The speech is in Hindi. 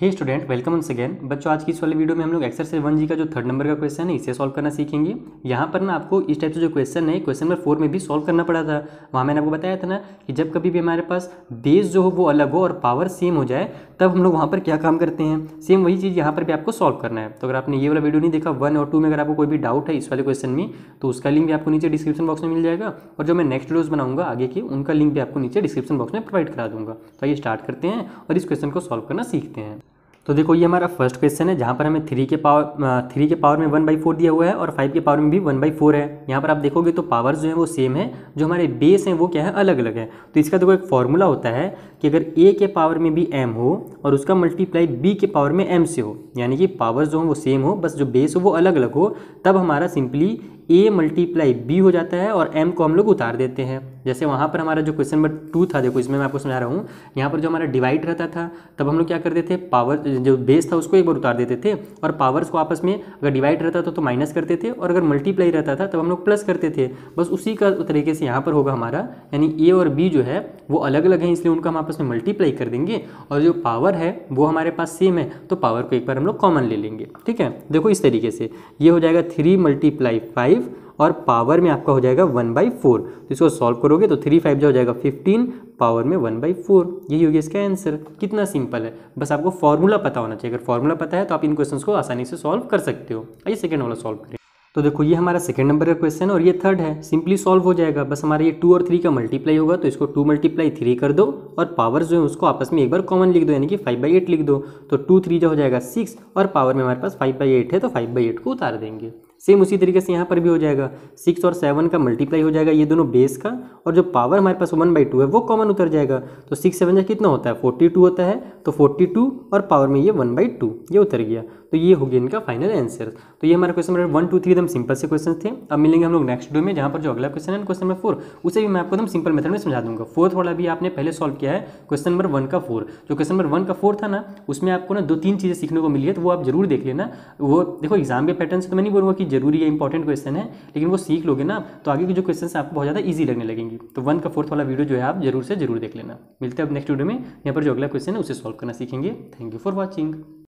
हे स्टूडेंट वेलकम वंस अगेन बच्चों आज की इस वाले वीडियो में हम लोग एक्सरसाइज वन जी का जो थर्ड नंबर का क्वेश्चन है इसे सॉल्व करना सीखेंगे यहाँ पर ना आपको इस टाइप से जो क्वेश्चन है क्वेश्चन नंबर फोर में भी सॉल्व करना पड़ा था वहाँ मैंने आपको बताया था ना कि जब कभी भी हमारे पास बेस जो हो वो अलग हो और पावर सेम हो जाए तब हम लोग वहाँ पर क्या काम करते हैं सेम वही चीज़ यहाँ पर भी आपको सॉल्व करना है तो अगर आपने ये वाला वीडियो नहीं देखा वन और टू में अगर आपको कोई भी डाउट है इस वाले क्वेश्चन में तो उसका लिंक भी आपको नीचे डिस्क्रिप्शन बॉक्स में मिल जाएगा और जो मैं नेक्स्ट वीडियोज़ बनाऊंगा आगे की उनका लिंक भी आपको नीचे डिस्क्रिप्शन बॉक्स में प्रोवाइड करा दूंगा तो ये स्टार्ट करते हैं और इस क्वेश्चन को सॉल्व करना सीखते हैं तो देखो ये हमारा फर्स्ट क्वेश्चन है जहाँ पर हमें थ्री के पावर थ्री के पावर में वन बाई फोर दिया हुआ है और फाइव के पावर में भी वन बाई फोर है यहाँ पर आप देखोगे तो पावर्स जो है वो सेम है जो हमारे बेस हैं वो क्या है अलग अलग है तो इसका देखो एक फॉर्मूला होता है कि अगर ए के पावर में भी एम हो और उसका मल्टीप्लाई बी के पावर में एम से हो यानी कि पावर जो हो वो सेम हो बस जो बेस हो वो अलग अलग हो तब हमारा सिंपली ए मल्टीप्लाई बी हो जाता है और एम को हम लोग उतार देते हैं जैसे वहाँ पर हमारा जो क्वेश्चन नंबर टू था देखो इसमें मैं आपको समझा रहा हूँ यहाँ पर जो हमारा डिवाइड रहता था तब हम लोग क्या करते थे पावर जो बेस था उसको एक बार उतार देते थे और पावर्स को आपस में अगर डिवाइड रहता था तो माइनस करते थे और अगर मल्टीप्लाई रहता था तब हम लोग प्लस करते थे बस उसी का तरीके से यहाँ पर होगा हमारा यानी ए और बी जो है वो अलग अलग हैं इसलिए उनका हम आपस में मल्टीप्लाई कर देंगे और जो पावर है वो हमारे पास सेम है तो पावर को एक बार हम लोग कॉमन ले लेंगे ठीक है देखो इस तरीके से ये हो जाएगा थ्री मल्टीप्लाई फाइव और पावर में आपका हो जाएगा वन बाई फोर तो इसको सॉल्व करोगे तो थ्री फाइव जो हो जाएगा फिफ्टीन पावर में वन बाई फोर यही होगी इसका आंसर कितना सिंपल है बस आपको फॉर्मूला पता होना चाहिए अगर फॉर्मूला पता है तो आप इन क्वेश्चन को आसानी से सॉल्व कर सकते हो आइए सेकेंड वाला सॉल्व करें तो देखो ये हमारा सेकंड नंबर का क्वेश्चन और ये थर्ड है सिंपली सॉल्व हो जाएगा बस हमारा ये टू और थ्री का मल्टीप्लाई होगा तो इसको टू मल्टीप्लाई थ्री कर दो और पावर जो है उसको आपस में एक बार कॉमन लिख दो यानी कि फाइव बाई एट लिख दो तो टू थ्री जो हो जाएगा सिक्स और पावर में हमारे पास फाइव बाई एट है तो फाइव बाई एट को उतार देंगे सेम उसी तरीके से यहाँ पर भी हो जाएगा सिक्स और सेवन का मल्टीप्लाई हो जाएगा ये दोनों बेस का और जो पावर हमारे पास वन बाई टू है वो कॉमन उतर जाएगा तो सिक्स सेवन का कितना होता है फोर्टी टू होता है तो 42 और पावर में ये वन बाई टू ये उतर गया तो ये हो गया इनका फाइनल आंसर तो ये हमारा question number one two three एकदम सिंपल से क्वेश्चन थे अब मिलेंगे हम लोग नेक्स्ट डो में जहाँ पर जो अगला क्वेश्चन है क्वेश्चन नंबर फोर उसे भी मैं आपको एकदम सिंपल मेथड में समझा दूंगा फोर्थ वाला भी आपने पहले सॉल्व किया है क्वेश्चन नंबर वन का फोर जो क्वेश्चन नंबर वन का फोर था ना उसमें आपको ना दो तीन चीज़ें सीखने को मिली है तो वो आप जरूर देख लेना वो देखो एग्जाम के पैटर्न से तो मैं नहीं बोलूँगा कि जरूरी है इंपॉर्टेंट क्वेश्चन है लेकिन वो सीख लोगे ना तो आगे के जो क्वेश्चन आपको बहुत ज़्यादा ईजी लगने लगेंगे तो वन का फोर्थ वाला वीडियो जो है आप जरूर से जरूर देख लेना मिलते हैं अब नेक्स्ट वीडियो में यहाँ पर जो अगला क्वेश्चन है उसे सॉल्व करना सीखेंगे थैंक यू फॉर वॉचिंग